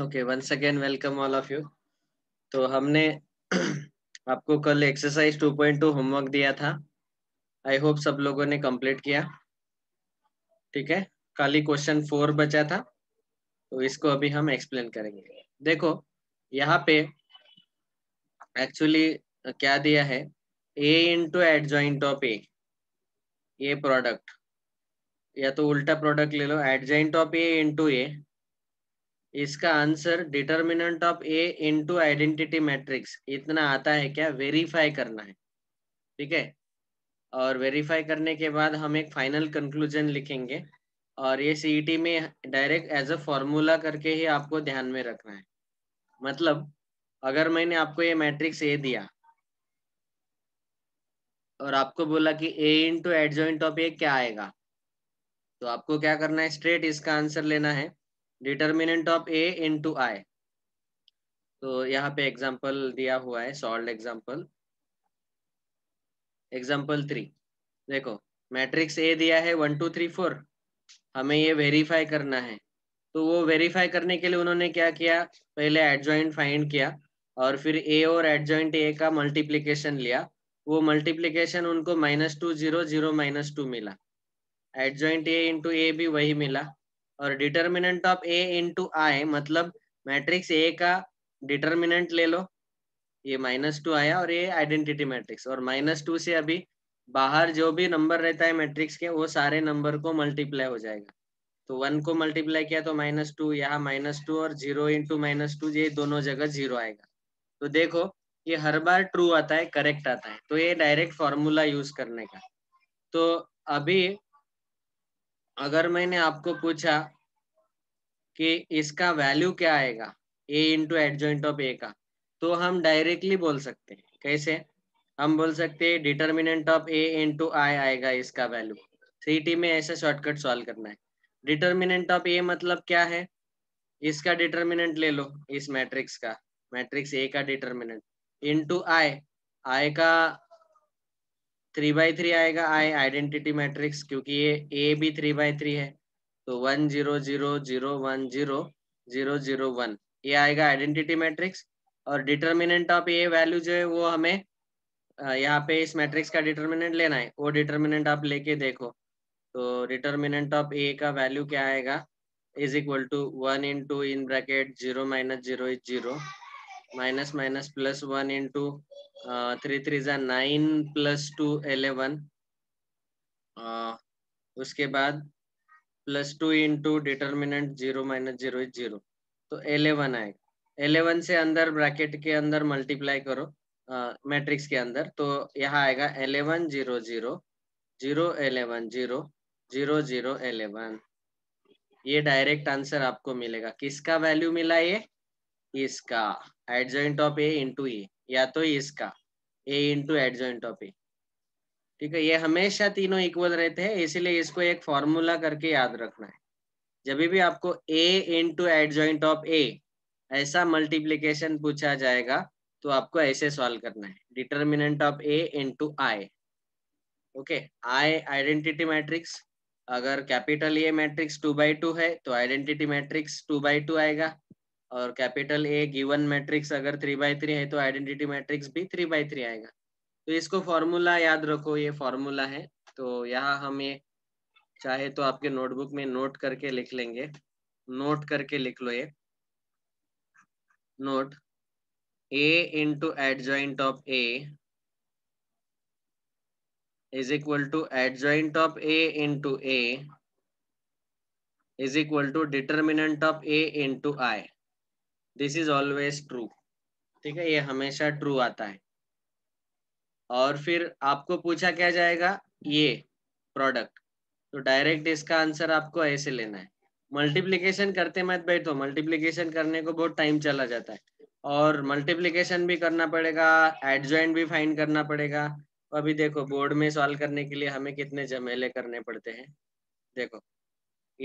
Okay once again welcome all of you तो हमने आपको कल एक्सरसाइज 2.2 होमवर्क दिया था आई होप सब लोगों ने कंप्लीट किया ठीक है खाली क्वेश्चन फोर बचा था तो इसको अभी हम एक्सप्लेन करेंगे देखो यहाँ पे एक्चुअली क्या दिया है A into adjoint of A ये प्रोडक्ट या तो उल्टा प्रोडक्ट ले लो adjoint of A into A इसका answer determinant of A into identity matrix इतना आता है क्या वेरीफाई करना है ठीक है और वेरीफाई करने के बाद हम एक फाइनल कंक्लूजन लिखेंगे और ये सीईटी में डायरेक्ट एज अ फॉर्मूला करके ही आपको ध्यान में रखना है मतलब अगर मैंने आपको ये मैट्रिक्स ए दिया और आपको बोला कि A into adjoint of A क्या आएगा तो आपको क्या करना है स्ट्रेट इसका आंसर लेना है determinant of A into I तो यहाँ पे एग्जाम्पल दिया हुआ है सॉल्व एग्जाम्पल एग्जाम्पल थ्री देखो मैट्रिक्स ए दिया है वन टू थ्री फोर हमें ये वेरीफाई करना है तो वो वेरीफाई करने के लिए उन्होंने क्या किया पहले एडजॉइंट फाइंड किया और फिर ए और एडजॉइंट ए का मल्टीप्लीकेशन लिया वो मल्टीप्लीकेशन उनको minus two zero zero minus two मिला एडजॉइंट ए इंटू ए भी वही मिला और determinant of A into I मतलब मैट्रिक्स ए का डिटर्मिनेंट ले लो ये माइनस टू आया और ये आइडेंटिटी मैट्रिक्स और माइनस टू से अभी बाहर जो भी नंबर रहता है मैट्रिक्स के वो सारे नंबर को मल्टीप्लाई हो जाएगा तो वन को मल्टीप्लाई किया तो माइनस टू यहाँ माइनस टू और जीरो इंटू माइनस टू ये दोनों जगह जीरो आएगा तो देखो ये हर बार ट्रू आता है करेक्ट आता है तो ये डायरेक्ट फॉर्मूला यूज करने का तो अभी अगर मैंने आपको पूछा कि इसका वैल्यू क्या आएगा A into adjoint of A का तो हम डायरेक्टली बोल सकते हैं कैसे हम बोल सकते हैं determinant of A into I आएगा इसका वैल्यू सी में ऐसा शॉर्टकट सॉल्व करना है डिटर्मिनेंट ऑफ ए मतलब क्या है इसका डिटर्मिनेंट ले लो इस मैट्रिक्स का मैट्रिक्स ए का डिटर्मिनेंट इंटू आई आई का थ्री बाई थ्री आएगा आई आइडेंटिटी मैट्रिक्स क्योंकि ये ए भी थ्री बाई थ्री है तो one zero zero zero one zero zero zero one ये आएगा आइडेंटिटी मैट्रिक्स और डिटर्मिनेंट ऑफ ए वैल्यू जो है वो हमें यहाँ पे इस मैट्रिक्स का डिटर्मिनेंट लेना है वो डिटर्मिनेंट आप लेके देखो तो डिटर्मिनेंट ऑफ ए का वैल्यू क्या आएगा is equal to one in two in bracket zero minus zero is zero minus minus plus one in two three three जा नाइन प्लस टू एलेवन उसके बाद plus two into determinant zero minus zero is zero तो eleven आएगा eleven से अंदर bracket के अंदर multiply करो मैट्रिक्स uh, के अंदर तो यहाँ आएगा eleven zero zero zero eleven zero zero zero eleven ये डायरेक्ट आंसर आपको मिलेगा किसका वैल्यू मिला ये इसका adjoint of A into A या तो इसका A into adjoint of A ठीक है ये हमेशा तीनों इक्वल रहते हैं इसीलिए इसको एक फॉर्मूला करके याद रखना है जब भी आपको A into adjoint of A ऐसा मल्टीप्लीकेशन पूछा जाएगा तो आपको ऐसे सॉल्व करना है determinant of A into I okay I identity matrix अगर capital A matrix two by two है तो identity matrix two by two आएगा और कैपिटल ए गिवन मैट्रिक्स अगर थ्री बाई थ्री है तो आइडेंटिटी मैट्रिक्स भी थ्री बाई थ्री आएगा तो इसको फॉर्मूला याद रखो ये फॉर्मूला है तो यहाँ हम ये चाहे तो आपके नोटबुक में नोट करके लिख लेंगे नोट करके लिख लो ये note A into adjoint of A is equal to adjoint of A into A is equal to determinant of A into I this is always true ठीक है ये हमेशा ट्रू आता है और फिर आपको पूछा क्या जाएगा ये प्रोडक्ट तो डायरेक्ट इसका आंसर आपको ऐसे लेना है मल्टीप्लीकेशन करते मत बैठो मल्टीप्लीकेशन करने को बहुत टाइम चला जाता है और मल्टीप्लीकेशन भी करना पड़ेगा एडजॉइंट भी फाइंड करना पड़ेगा अभी देखो बोर्ड में सॉल्व करने के लिए हमें कितने झमेले करने पड़ते हैं देखो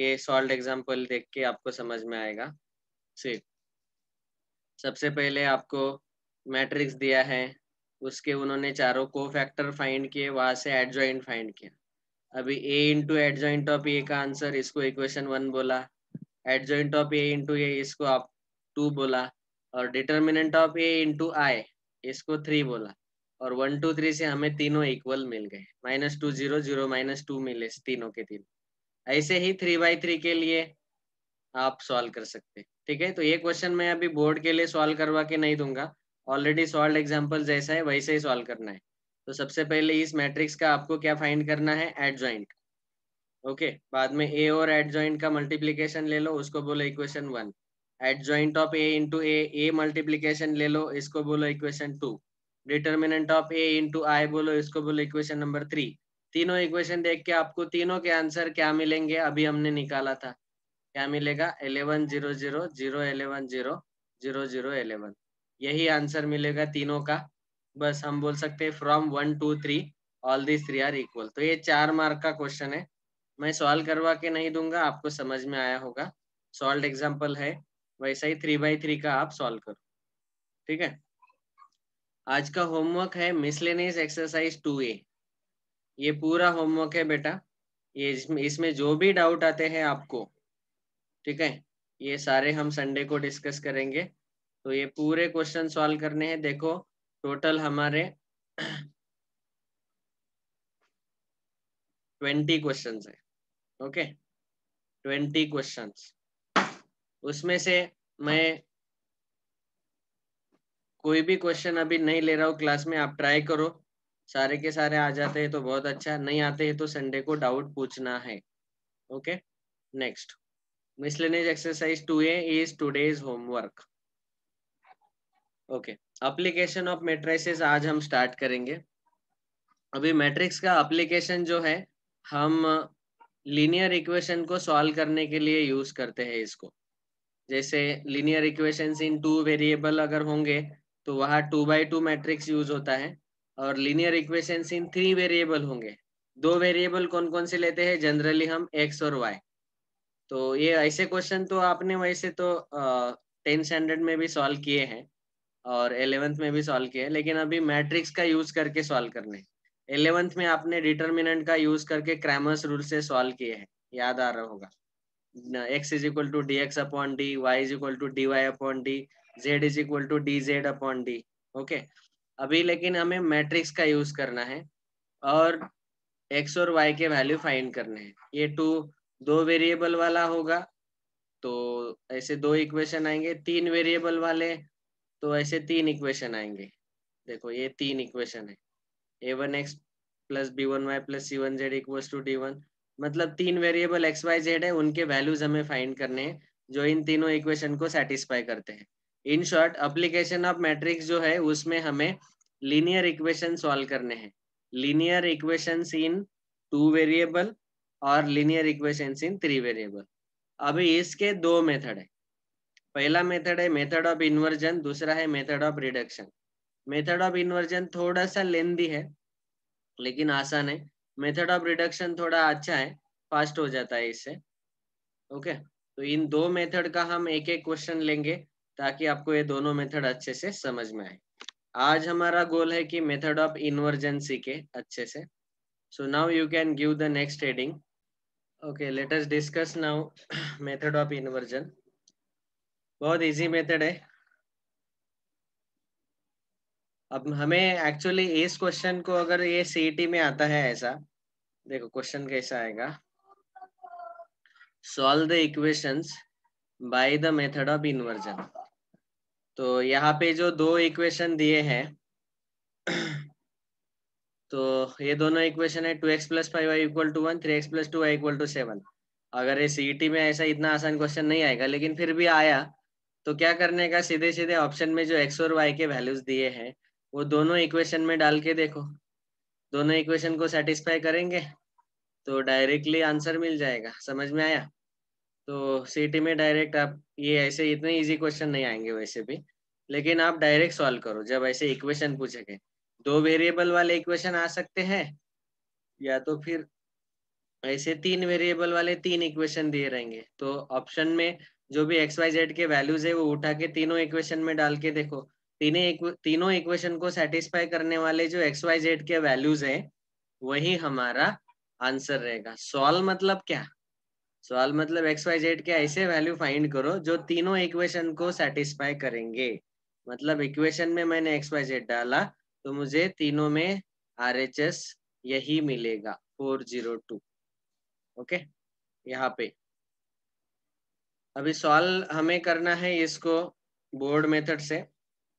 ये सॉल्व एग्जाम्पल देख के आपको समझ में आएगा सिर्फ सबसे पहले आपको मैट्रिक्स दिया है उसके उन्होंने चारों को फैक्टर फाइंड किए वहां से एडजॉइंट फाइंड किया अभी A into adjoint of A का आंसर इसको इक्वेशन वन बोला adjoint of A into A इसको आप टू बोला और determinant of A into I इसको थ्री बोला और वन टू थ्री से हमें तीनों इक्वल मिल गए minus two zero zero minus two मिले तीनों के तीनों ऐसे ही थ्री बाई थ्री के लिए आप सॉल्व कर सकते हैं ठीक है तो ये क्वेश्चन मैं अभी बोर्ड के लिए सॉल्व करवा के नहीं दूंगा ऑलरेडी सॉल्व एग्जाम्पल जैसा है वैसे ही सॉल्व करना है तो सबसे पहले इस मैट्रिक्स का आपको क्या फाइंड करना है एड ज्वाइंट ओके बाद में ए और एड ज्वाइंट का मल्टीप्लीकेशन ले लो उसको बोलो equation one adjoint of A into A A multiplication ले लो इसको बोलो equation two determinant of A into I बोलो इसको बोलो इक्वेशन नंबर थ्री तीनों इक्वेशन देख के आपको तीनों के आंसर क्या मिलेंगे अभी हमने निकाला था क्या मिलेगा eleven zero zero zero eleven zero zero zero eleven यही आंसर मिलेगा तीनों का बस हम बोल सकते हैं from one two three all this three are equal तो ये चार मार्क का क्वेश्चन है मैं सॉल्व करवा के नहीं दूंगा आपको समझ में आया होगा सॉल्व एग्जाम्पल है वैसा ही थ्री बाई थ्री का आप सॉल्व करो ठीक है आज का होमवर्क है मिसलेनियस एक्सरसाइज टू ए ये पूरा होमवर्क है बेटा ये इसमें जो भी डाउट आते हैं आपको ठीक है ये सारे हम संडे को डिस्कस करेंगे तो ये पूरे क्वेश्चन सॉल्व करने हैं देखो टोटल हमारे ट्वेंटी क्वेश्चन है ओके ट्वेंटी क्वेश्चन उसमें से मैं कोई भी क्वेश्चन अभी नहीं ले रहा हूँ क्लास में आप ट्राई करो सारे के सारे आ जाते हैं तो बहुत अच्छा नहीं आते हैं तो संडे को डाउट पूछना है okay next miscellaneous exercise 2a is today's homework okay application of matrices आज हम start करेंगे अभी matrix का application जो है हम uh, linear equation को solve करने के लिए use करते हैं इसको जैसे linear equations in two variable अगर होंगे तो वहाँ two by two matrix use होता है और linear equations in three variable होंगे दो वेरिएबल कौन कौन से लेते हैं जनरली हम एक्स और वाई तो ये ऐसे क्वेश्चन तो आपने वैसे तो टेंथ स्टैंडर्ड में भी सॉल्व किए हैं और एलेवेंथ में भी सॉल्व किए हैं लेकिन अभी मैट्रिक्स का यूज करके सॉल्व करने एलेवेंथ में आपने डिटर्मिनेंट का यूज करके क्रैमर्स रूल से सॉल्व किए हैं याद आ रहा होगा x is equal to d x upon d y is equal to d y upon d z is equal to d z upon d okay अभी लेकिन हमें मैट्रिक्स का यूज करना है और एक्स और वाई के वैल्यू फाइंड करने हैं ये टू दो वेरिएबल वाला होगा तो ऐसे दो इक्वेशन आएंगे तीन वेरिएबल वाले तो ऐसे तीन इक्वेशन आएंगे देखो ये तीन इक्वेशन है a one x plus b one y plus c one z equal to d one मतलब तीन वेरिएबल एक्स वाई जेड है उनके वैल्यूज हमें फाइंड करने हैं जो इन तीनों इक्वेशन को सेटिस्फाई करते हैं in short application of matrix जो है उसमें हमें लीनियर इक्वेशन सॉल्व करने हैं linear equation in two variable और linear equation in three variable अभी इसके दो मेथड है पहला मेथड है मेथड ऑफ इन्वर्जन दूसरा है method of reduction method of inversion थोड़ा सा लेंदी है लेकिन आसान है मेथड ऑफ रिडक्शन थोड़ा अच्छा है फास्ट हो जाता है इससे ओके तो इन दो मेथड का हम एक एक क्वेश्चन लेंगे ताकि आपको ये दोनों मेथड अच्छे से समझ में आए आज हमारा गोल है कि मेथड ऑफ इन्वर्जन सीखे अच्छे से so now you can give the next heading okay let us discuss now method of inversion बहुत इजी मेथड है अब हमें एक्चुअली इस क्वेश्चन को अगर ये सीटी e में आता है ऐसा देखो क्वेश्चन कैसा आएगा solve the equations by the method of inversion तो यहाँ पे जो दो इक्वेशन दिए हैं तो ये दोनों इक्वेशन है two x plus five y equal to one three x plus two y equal to seven अगर ये टी e में ऐसा इतना आसान क्वेश्चन नहीं आएगा लेकिन फिर भी आया तो क्या करने का सीधे सीधे ऑप्शन में जो एक्स और वाई के वैल्यूज दिए हैं वो दोनों इक्वेशन में डाल के देखो दोनों इक्वेशन को सेटिस्फाई करेंगे तो डायरेक्टली आंसर मिल जाएगा समझ में आया तो सीटी e में डायरेक्ट आप ये ऐसे इतने इजी क्वेश्चन नहीं आएंगे वैसे भी लेकिन आप डायरेक्ट सॉल्व करो जब ऐसे इक्वेशन पूछेंगे दो वेरिएबल वाले इक्वेशन आ सकते हैं या तो फिर ऐसे तीन वेरिएबल वाले तीन इक्वेशन दिए रहेंगे तो ऑप्शन में जो भी एक्स वाई जेड के वैल्यूज है वो उठा के तीनों इक्वेशन में डाल के देखो तीनों तीनों इक्वेशन को सेटिस्फाई करने वाले जो एक्स वाई जेड के वैल्यूज है वही हमारा आंसर रहेगा सॉल्व मतलब क्या सॉल्व मतलब एक्स वाई जेड के ऐसे वैल्यू फाइंड करो जो तीनों इक्वेशन को सेटिस्फाई करेंगे मतलब इक्वेशन में मैंने एक्स वाई जेड डाला तो मुझे तीनों में आर एच एस यही मिलेगा फोर जीरो टू ओके यहाँ पे अभी सॉल्व हमें करना है इसको बोर्ड मेथड से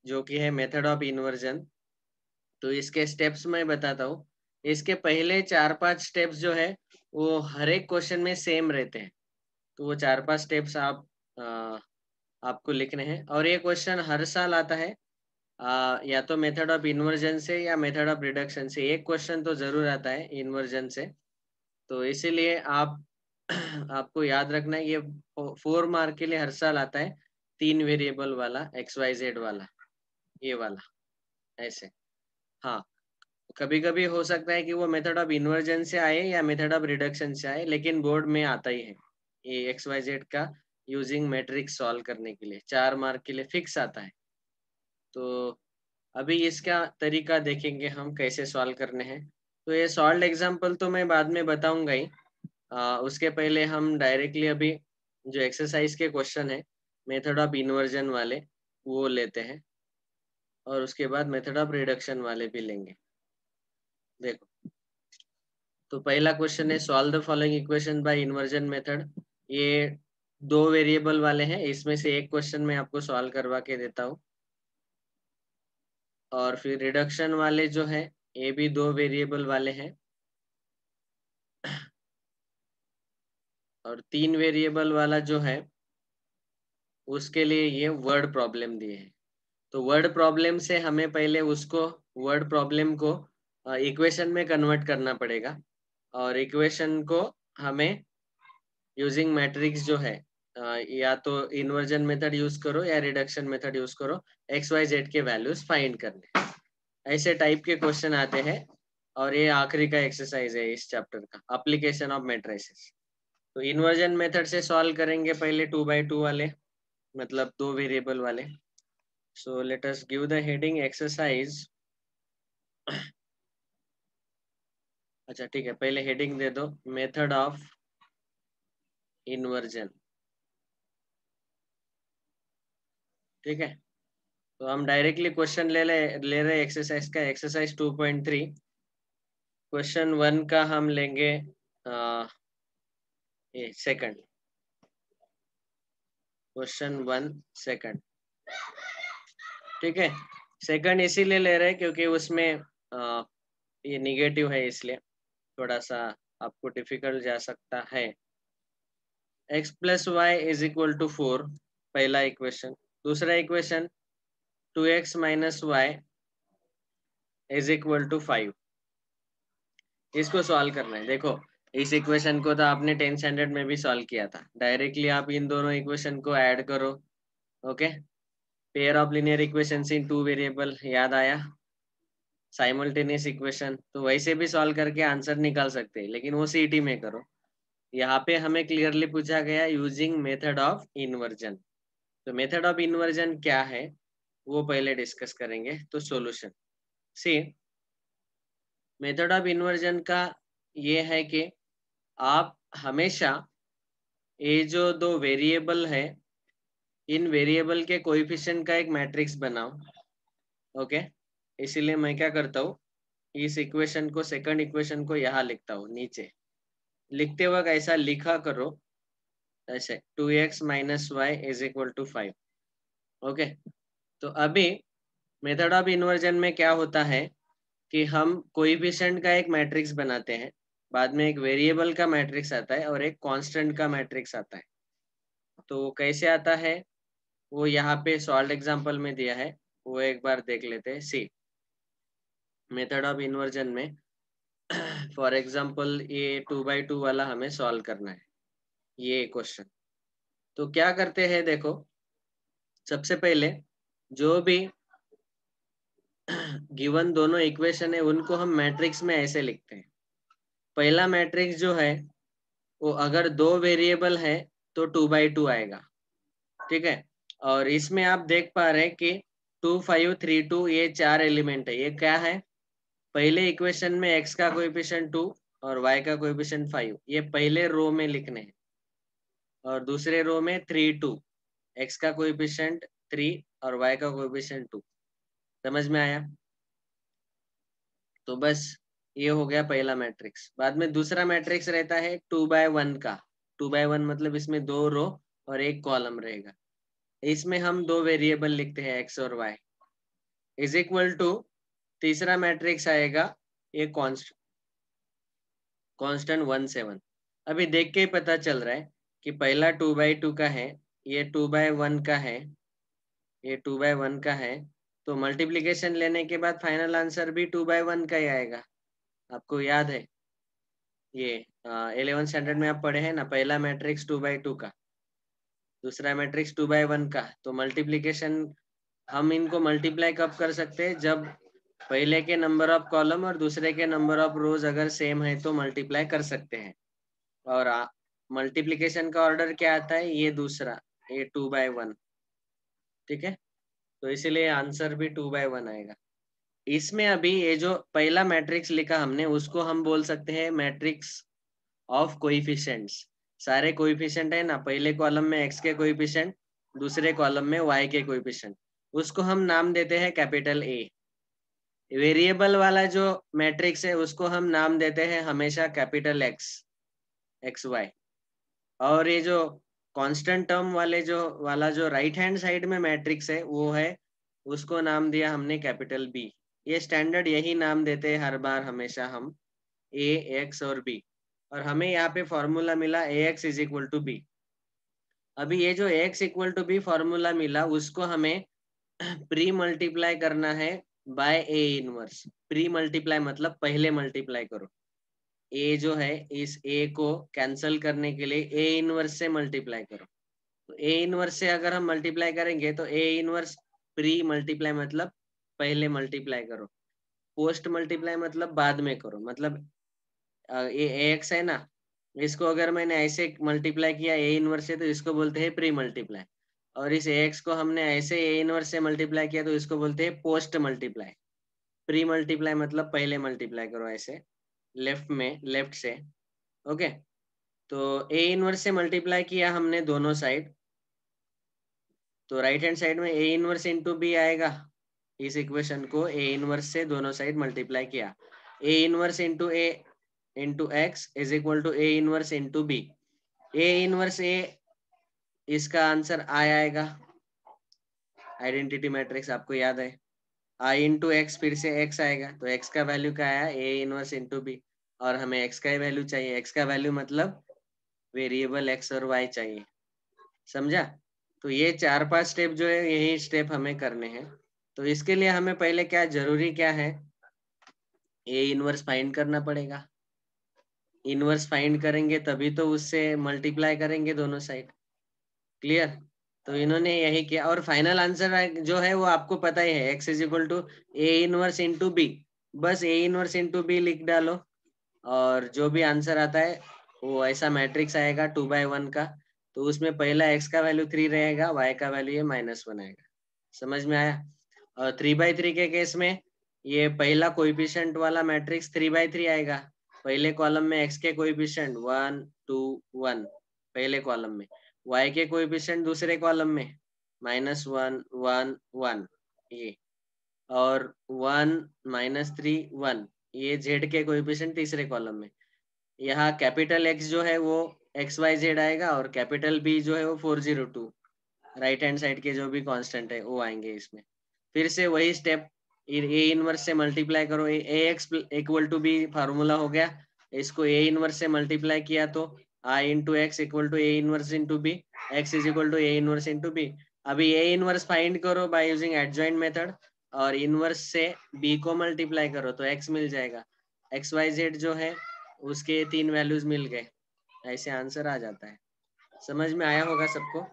जो कि है मेथड ऑफ इन्वर्जन तो इसके स्टेप्स मैं बताता हूँ इसके पहले चार पांच स्टेप्स जो है वो हर एक क्वेश्चन में सेम रहते हैं तो वो चार पांच स्टेप्स आप आ, आपको लिखने हैं और ये क्वेश्चन हर साल आता है आ, या तो मेथड ऑफ इन्वर्जन से या मेथड ऑफ रिडक्शन से एक क्वेश्चन तो जरूर आता है इन्वर्जन से तो इसीलिए आप आपको याद रखना है ये फोर मार्क के लिए हर साल आता है तीन वेरिएबल वाला एक्स वाई जेड वाला ये वाला ऐसे हाँ कभी कभी हो सकता है कि वो मेथड ऑफ इन्वर्जन से आए या मेथड ऑफ रिडक्शन से आए लेकिन बोर्ड में आता ही है ये एक्स वाई जेड का यूजिंग मैट्रिक्स सॉल्व करने के लिए चार मार्क के लिए फिक्स आता है तो अभी इसका तरीका देखेंगे हम कैसे सॉल्व करने हैं तो ये सॉल्व एग्जाम्पल तो मैं बाद में बताऊंगा ही आ, उसके पहले हम डायरेक्टली अभी जो एक्सरसाइज के क्वेश्चन है मेथड ऑफ इन्वर्जन वाले वो लेते हैं और उसके बाद मेथड ऑफ रिडक्शन वाले भी लेंगे देखो तो पहला क्वेश्चन है solve the following equation by inversion method ये दो वेरिएबल वाले हैं इसमें से एक क्वेश्चन मैं आपको सॉल्व करवा के देता हूँ और फिर रिडक्शन वाले जो है ये भी दो वेरिएबल वाले हैं और तीन वेरिएबल वाला जो है उसके लिए ये वर्ड प्रॉब्लम दिए हैं तो वर्ड प्रॉब्लम से हमें पहले उसको वर्ड प्रॉब्लम को इक्वेशन में कन्वर्ट करना पड़ेगा और इक्वेशन को हमें यूजिंग मैट्रिक्स जो है या तो इन्वर्जन मेथड यूज करो या रिडक्शन मेथड यूज करो एक्स वाई जेड के वैल्यूज फाइंड करने ऐसे टाइप के क्वेश्चन आते हैं और ये आखिरी का एक्सरसाइज है इस चैप्टर का अप्लीकेशन ऑफ मेट्राइसिस तो इन्वर्जन मेथड से सॉल्व करेंगे पहले टू बाई टू वाले मतलब दो वेरिएबल वाले so let us give the heading exercise अच्छा ठीक है पहले हेडिंग दे दो मेथड ऑफ इन्वर्जन ठीक है तो हम डायरेक्टली क्वेश्चन ले ले ले रहे एक्सरसाइज का एक्सरसाइज 2.3 क्वेश्चन वन का हम लेंगे आ, ये सेकंड क्वेश्चन वन सेकंड ठीक है सेकंड इसीलिए ले रहे हैं क्योंकि उसमें आ, ये निगेटिव है इसलिए थोड़ा सा आपको डिफिकल्ट जा सकता है x plus y is equal to four पहला इक्वेशन दूसरा equation two x minus y is equal to five इसको सॉल्व करना है देखो इस इक्वेशन को तो आपने टेंथ स्टैंडर्ड में भी सॉल्व किया था डायरेक्टली आप इन दोनों इक्वेशन को ऐड करो okay pair of linear equation in two variable याद आया साइमल्टेनियस इक्वेशन तो वैसे भी सॉल्व करके आंसर निकाल सकते हैं लेकिन वो सीटी में करो यहाँ पे हमें क्लियरली पूछा गया यूजिंग मेथड ऑफ इन्वर्जन तो मेथड ऑफ इन्वर्जन क्या है वो पहले डिस्कस करेंगे तो solution see method of inversion का ये है कि आप हमेशा ये जो दो वेरिएबल है इन वेरिएबल के कोइफिशिएंट का एक मैट्रिक्स बनाओ ओके इसीलिए मैं क्या करता हूँ इस इक्वेशन को सेकंड इक्वेशन को यहाँ लिखता हूँ नीचे लिखते वक्त ऐसा लिखा करो ऐसे two x minus y is equal to five okay तो अभी मेथड ऑफ इन्वर्जन में क्या होता है कि हम कोई कोइफिशिएंट का एक मैट्रिक्स बनाते हैं बाद में एक वेरिएबल का मैट्रिक्स आता है और एक कांस्टेंट का मैट्रिक्स आता है तो वो कैसे आता है वो यहाँ पे सॉल्व एग्जांपल में दिया है वो एक बार देख लेते हैं सी मेथड ऑफ इन्वर्जन में फॉर एग्जांपल ये टू बाई टू वाला हमें सॉल्व करना है ये क्वेश्चन तो क्या करते हैं देखो सबसे पहले जो भी गिवन दोनों इक्वेशन है उनको हम मैट्रिक्स में ऐसे लिखते हैं पहला मैट्रिक्स जो है वो अगर दो वेरिएबल है तो टू बाई टू आएगा ठीक है और इसमें आप देख पा रहे हैं कि टू फाइव थ्री टू ये चार एलिमेंट है ये क्या है पहले इक्वेशन में एक्स का कोई टू और वाई का कोई फाइव ये पहले रो में लिखने हैं और दूसरे रो में थ्री टू एक्स का कोएफिशिएंट थ्री और वाई का कोएफिशिएंट टू समझ में आया तो बस ये हो गया पहला मैट्रिक्स बाद में दूसरा मैट्रिक्स रहता है टू बाय वन का टू बाय वन मतलब इसमें दो रो और एक कॉलम रहेगा इसमें हम दो वेरिएबल लिखते हैं एक्स और वाई इज इक्वल टू तीसरा मैट्रिक्स आएगा ये कॉन्स्ट कॉन्स्टेंट वन सेवन अभी देख के ही पता चल रहा है कि पहला टू बाई टू का है ये टू बाय वन का है ये टू बाय वन का है तो मल्टीप्लीकेशन लेने के बाद फाइनल आंसर भी टू बाय वन का ही आएगा आपको याद है ये एलेवन स्टैंडर्ड में आप पढ़े हैं ना पहला मैट्रिक्स टू बाई टू का दूसरा मैट्रिक्स टू बाय वन का तो मल्टीप्लीकेशन हम इनको मल्टीप्लाई कब कर सकते हैं जब पहले के नंबर ऑफ कॉलम और दूसरे के नंबर ऑफ रोज अगर सेम है तो मल्टीप्लाई कर सकते हैं और मल्टीप्लीकेशन का ऑर्डर क्या आता है ये दूसरा ये टू बाय वन ठीक है तो इसीलिए आंसर भी टू बाय वन आएगा इसमें अभी ये जो पहला मैट्रिक्स लिखा हमने उसको हम बोल सकते हैं मैट्रिक्स ऑफ कोइफिशेंट सारे कोइफिशियंट है ना पहले कॉलम में एक्स के कोइफिशेंट दूसरे कॉलम में वाई के कोइफिशेंट उसको हम नाम देते हैं कैपिटल ए वेरिएबल वाला जो मैट्रिक्स है उसको हम नाम देते हैं हमेशा कैपिटल एक्स एक्स वाई और ये जो कांस्टेंट टर्म वाले जो वाला जो राइट हैंड साइड में मैट्रिक्स है वो है उसको नाम दिया हमने कैपिटल बी ये स्टैंडर्ड यही नाम देते हैं हर बार हमेशा हम ए एक्स और बी और हमें यहाँ पे फॉर्मूला मिला A x is equal to B अभी ये जो x equal to B formula मिला उसको हमें प्री मल्टीप्लाई करना है by A inverse pre multiply मतलब पहले मल्टीप्लाई करो ए जो है इस ए को कैंसिल करने के लिए ए इनवर्स से मल्टीप्लाई करो तो ए इनवर्स से अगर हम मल्टीप्लाई करेंगे तो ए इनवर्स प्री मल्टीप्लाई मतलब पहले मल्टीप्लाई करो पोस्ट मल्टीप्लाई मतलब बाद में करो मतलब ये एक्स है ना इसको अगर मैंने ऐसे मल्टीप्लाई किया ए इनवर्स से तो इसको बोलते हैं प्री मल्टीप्लाई और इस एक्स को हमने ऐसे ए इनवर्स से मल्टीप्लाई किया तो इसको बोलते हैं पोस्ट मल्टीप्लाई प्री मल्टीप्लाई मतलब पहले मल्टीप्लाई करो ऐसे लेफ्ट में लेफ्ट से ओके तो ए इनवर्स से मल्टीप्लाई किया हमने दोनों साइड तो राइट हैंड साइड में ए इनवर्स इंटू बी आएगा इस इक्वेशन को ए इनवर्स से दोनों साइड मल्टीप्लाई किया A inverse into A into x is equal to A inverse into B A inverse A इसका आंसर आ आएगा आइडेंटिटी मैट्रिक्स आपको याद है आई इंटू एक्स फिर से एक्स आएगा तो एक्स का वैल्यू क्या आया ए इनवर्स इंटू बी और हमें एक्स का ही वैल्यू चाहिए एक्स का वैल्यू मतलब वेरिएबल एक्स और वाई चाहिए समझा तो ये चार पांच स्टेप जो है यही स्टेप हमें करने हैं तो इसके लिए हमें पहले क्या जरूरी क्या है ए इनवर्स फाइंड करना पड़ेगा इनवर्स फाइंड करेंगे तभी तो उससे मल्टीप्लाई करेंगे दोनों साइड क्लियर तो इन्होंने यही किया और फाइनल आंसर जो है वो आपको पता ही है x is equal to A inverse into B बस ए इनवर्स इंटू बी लिख डालो और जो भी आंसर आता है वो ऐसा मैट्रिक्स आएगा टू बाय वन का तो उसमें पहला एक्स का वैल्यू थ्री रहेगा वाई का वैल्यू ये माइनस वन आएगा समझ में आया और थ्री बाय थ्री के केस में ये पहला कोइपिशेंट वाला मैट्रिक्स थ्री बाय थ्री आएगा पहले कॉलम में एक्स के कोइपिशेंट वन टू वन पहले कॉलम में वाई के कोएफिशिएंट दूसरे कॉलम में माइनस वन वन वन ये और वन माइनस थ्री वन ये जेड के कोएफिशिएंट तीसरे कॉलम में यहाँ कैपिटल एक्स जो है वो एक्स वाई जेड आएगा और कैपिटल बी जो है वो four zero two right hand side के जो भी कांस्टेंट है वो आएंगे इसमें फिर से वही स्टेप ए इनवर्स से मल्टीप्लाई करो A x equal to B formula हो गया इसको ए इनवर्स से मल्टीप्लाई किया तो I into x equal to A inverse into B x is equal to A inverse into B अभी ए इनवर्स फाइंड करो बाय यूजिंग एडजॉइंट मेथड और inverse से बी को मल्टीप्लाई करो तो एक्स मिल जाएगा एक्स वाई जेड जो है उसके तीन वैल्यूज मिल गए ऐसे आंसर आ जाता है समझ में आया होगा सबको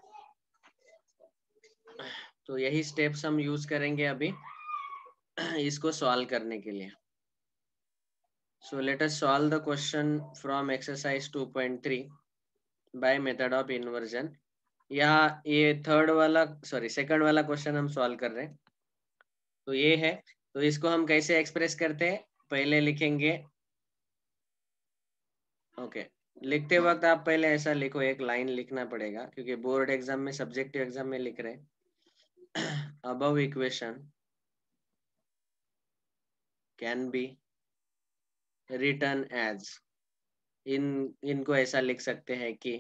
तो यही स्टेप्स हम यूज करेंगे अभी इसको सॉल्व करने के लिए So let us solve the question from exercise 2.3 by method of inversion. यहाँ ये थर्ड वाला सॉरी सेकंड वाला क्वेश्चन हम सॉल्व कर रहे हैं तो ये है तो इसको हम कैसे एक्सप्रेस करते हैं पहले लिखेंगे ओके okay. लिखते वक्त आप पहले ऐसा लिखो एक लाइन लिखना पड़ेगा क्योंकि बोर्ड एग्जाम में सब्जेक्टिव एग्जाम में लिख रहे above equation can be written as इन इनको ऐसा लिख सकते हैं कि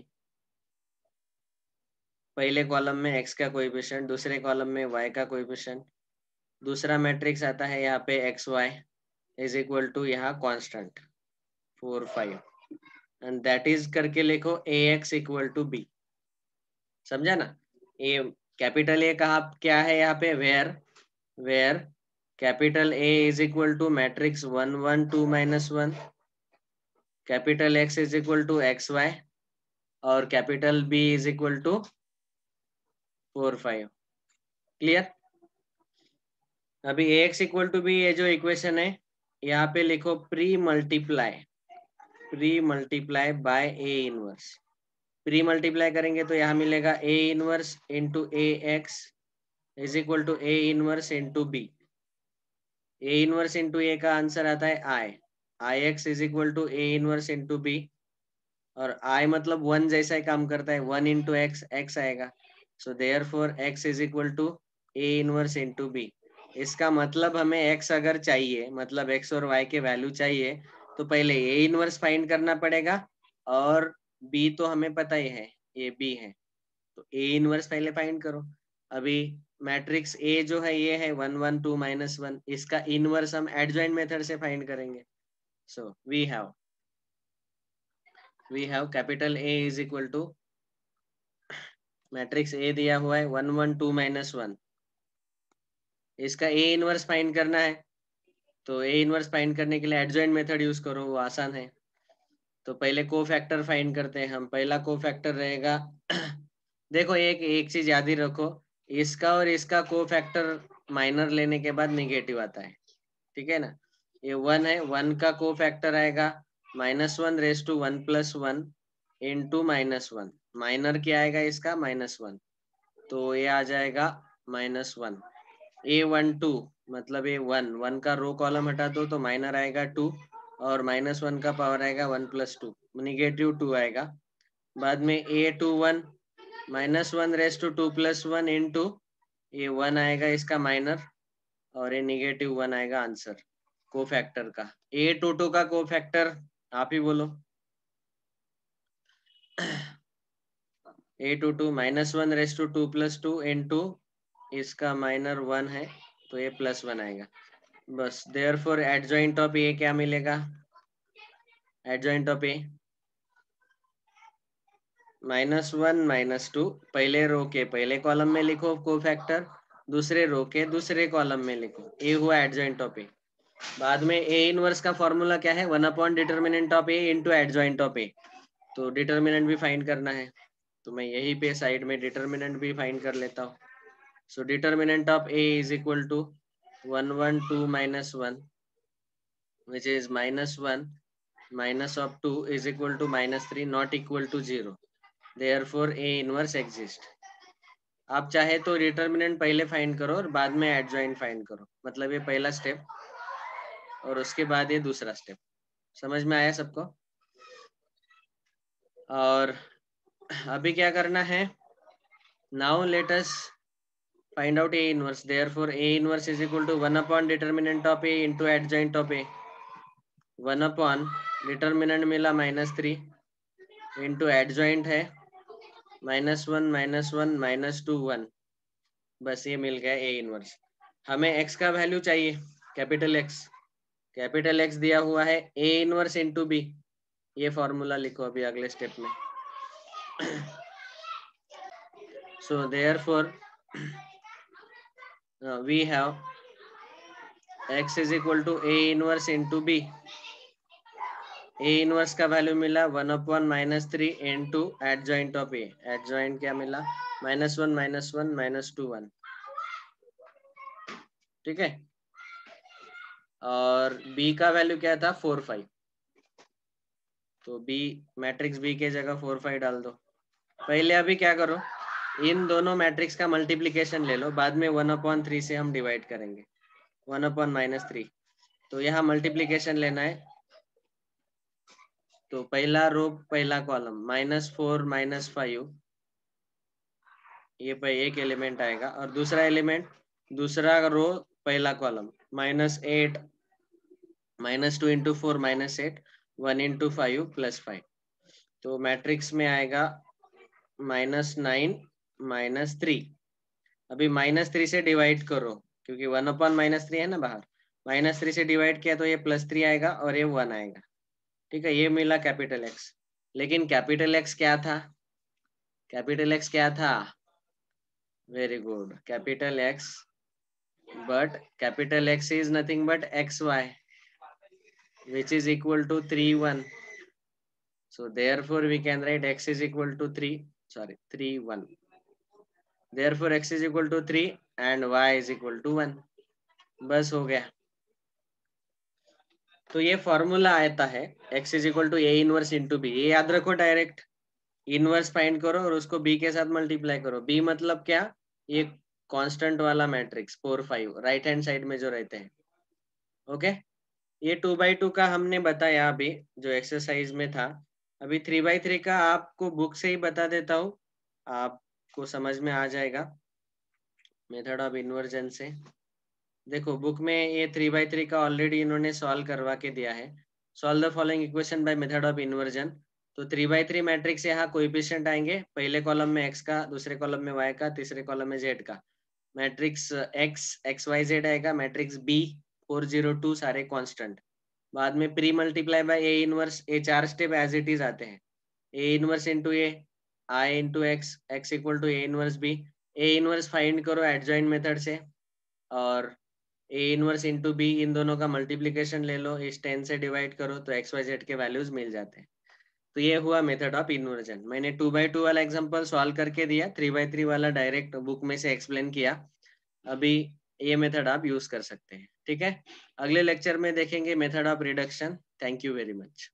पहले कॉलम में एक्स का कोएफिशिएंट दूसरे कॉलम में वाई का कोएफिशिएंट दूसरा मैट्रिक्स आता है यहाँ पे x y is equal to यहाँ constant four five and that is करके लिखो A x equal to B समझा ना ए कैपिटल ए कहा क्या है यहाँ पे where where capital A is equal to matrix one one two minus one capital X is equal to x y और capital B is equal to four five clear अभी A x equal to B ये जो equation है यहाँ पे लिखो pre multiply pre multiply by A inverse pre multiply करेंगे तो यहाँ मिलेगा A inverse into A x is equal to A inverse into B A inverse into A का आंसर आता है I I X is equal to A inverse into B और I मतलब one जैसा ही काम करता है वन इंटू एक्स एक्स आएगा so therefore X is equal to A inverse into B इसका मतलब हमें एक्स अगर चाहिए मतलब एक्स और वाई के वैल्यू चाहिए तो पहले ए इनवर्स फाइंड करना पड़ेगा और बी तो हमें पता ही है ये बी है तो ए इनवर्स पहले फाइंड करो अभी मैट्रिक्स ए जो है ये है one one two minus one इसका इनवर्स हम एडजॉइंट मेथड से फाइंड करेंगे so we have we have capital A is equal to matrix A दिया हुआ है one one two minus one इसका ए इनवर्स फाइंड करना है तो ए इनवर्स फाइंड करने के लिए एडजॉइंट मेथड यूज करो वो आसान है तो पहले को फैक्टर फाइंड करते हैं हम पहला को फैक्टर रहेगा देखो एक एक चीज याद ही रखो इसका और इसका को फैक्टर माइनर लेने के बाद निगेटिव आता है ठीक है ना ये वन है वन का को फैक्टर आएगा minus one raise to one plus one in into minus one minor क्या आएगा इसका माइनस वन तो ये आ जाएगा minus one A one two मतलब ए वन वन का रो कॉलम हटा दो तो माइनर आएगा टू और माइनस वन का पावर आएगा one plus two negative two आएगा बाद में A two one minus one raise to two plus one in into ये वन आएगा इसका माइनर और ये निगेटिव वन आएगा आंसर को फैक्टर का ए टू का को फैक्टर आप ही बोलो A two two minus one raise to two plus two into इसका माइनर वन है तो ये प्लस वन आएगा बस therefore adjoint of A क्या मिलेगा adjoint of A minus one minus two पहले रो के पहले कॉलम में लिखो को फैक्टर दूसरे रो के दूसरे कॉलम में लिखो ए हुआ एडजॉइंट ऑफ ए बाद में ए इनवर्स का फॉर्मूला क्या है one upon determinant of A into adjoint of A तो डिटर्मिनेंट भी फाइंड करना है तो मैं यही पे साइड में डिटर्मिनेंट भी फाइंड कर लेता हूँ so determinant of A is equal to one one two minus one which is minus one minus of two is equal to minus three not equal to zero therefore A inverse exist आप चाहे तो determinant पहले find करो और बाद में adjoint find करो मतलब ये पहला स्टेप और उसके बाद ये दूसरा स्टेप समझ में आया सबको और अभी क्या करना है now let us find out A inverse for A inverse is equal to one upon determinant of A into adjoint of A one upon determinant मिला -3 इनटू एडजॉइंट है minus one minus one minus two one बस ये मिल गया A inverse हमें x का value चाहिए capital X capital X दिया हुआ है ए इनवर्स इंटू बी ये फॉर्मूला लिखो अभी अगले स्टेप में so therefore uh, we have x is equal to a inverse into B A inverse का वैल्यू मिला one one minus three into adjoint of A adjoint क्या मिला minus one minus one minus two one ठीक है और B का value क्या था फोर फाइव तो बी मैट्रिक्स बी के जगह फोर फाइव डाल दो पहले अभी क्या करो इन दोनों मैट्रिक्स का मल्टीप्लीकेशन ले लो बाद में वन अपॉन थ्री से हम डिवाइड करेंगे वन अपॉन माइनस थ्री तो यहाँ मल्टीप्लीकेशन लेना है तो पहला रो पहला column minus four minus five ये पे एक एलिमेंट आएगा और दूसरा एलिमेंट दूसरा रो पहला column minus eight minus two into four minus eight one into five plus five तो मैट्रिक्स में आएगा माइनस नाइन माइनस थ्री अभी माइनस थ्री से डिवाइड करो क्योंकि वन अपॉन माइनस थ्री है ना बाहर माइनस थ्री से डिवाइड किया तो ये प्लस थ्री आएगा और ये वन आएगा ठीक है ये मिला कैपिटल एक्स लेकिन कैपिटल एक्स क्या था कैपिटल एक्स क्या था very good capital X but capital X is nothing but X Y which is equal to three one so therefore we can write X is equal to three sorry three one therefore X is equal to three and Y is equal to one बस हो गया तो ये formula आता है x is equal to A inverse into B ये याद रखो डायरेक्ट इनवर्स फाइंड करो और उसको b के साथ मल्टीप्लाई करो b मतलब क्या ये कांस्टेंट वाला matrix four five right hand side में जो रहते हैं ओके okay? ये टू बाई टू का हमने बताया अभी जो एक्सरसाइज में था अभी थ्री बाई थ्री का आपको बुक से ही बता देता हूँ आपको समझ में आ जाएगा मेथड ऑफ इन्वर्जन से देखो बुक में ये थ्री बाई थ्री का ऑलरेडी इन्होंने सॉल्व करवा के दिया है solve the following equation by method of inversion तो थ्री बाई थ्री मैट्रिक्स यहाँ कोई पेशेंट आएंगे पहले कॉलम में एक्स का दूसरे कॉलम में वाई का तीसरे कॉलम में जेड का matrix X X Y Z आएगा matrix B four zero two सारे कॉन्स्टेंट बाद में pre multiply by A inverse A चार स्टेप एज इट इज आते हैं A inverse into A I into X X equal to A inverse B A inverse find करो adjoint method से और A inverse into B इन दोनों का multiplication ले लो इस टेन से डिवाइड करो तो एक्स वाई जेड के वैल्यूज मिल जाते हैं तो ये हुआ मेथड ऑफ इन्वर्जन मैंने टू बाई टू वाला एग्जांपल सॉल्व करके दिया थ्री बाई थ्री वाला डायरेक्ट बुक में से एक्सप्लेन किया अभी ये मेथड आप यूज कर सकते हैं ठीक है अगले लेक्चर में देखेंगे method of reduction thank you very much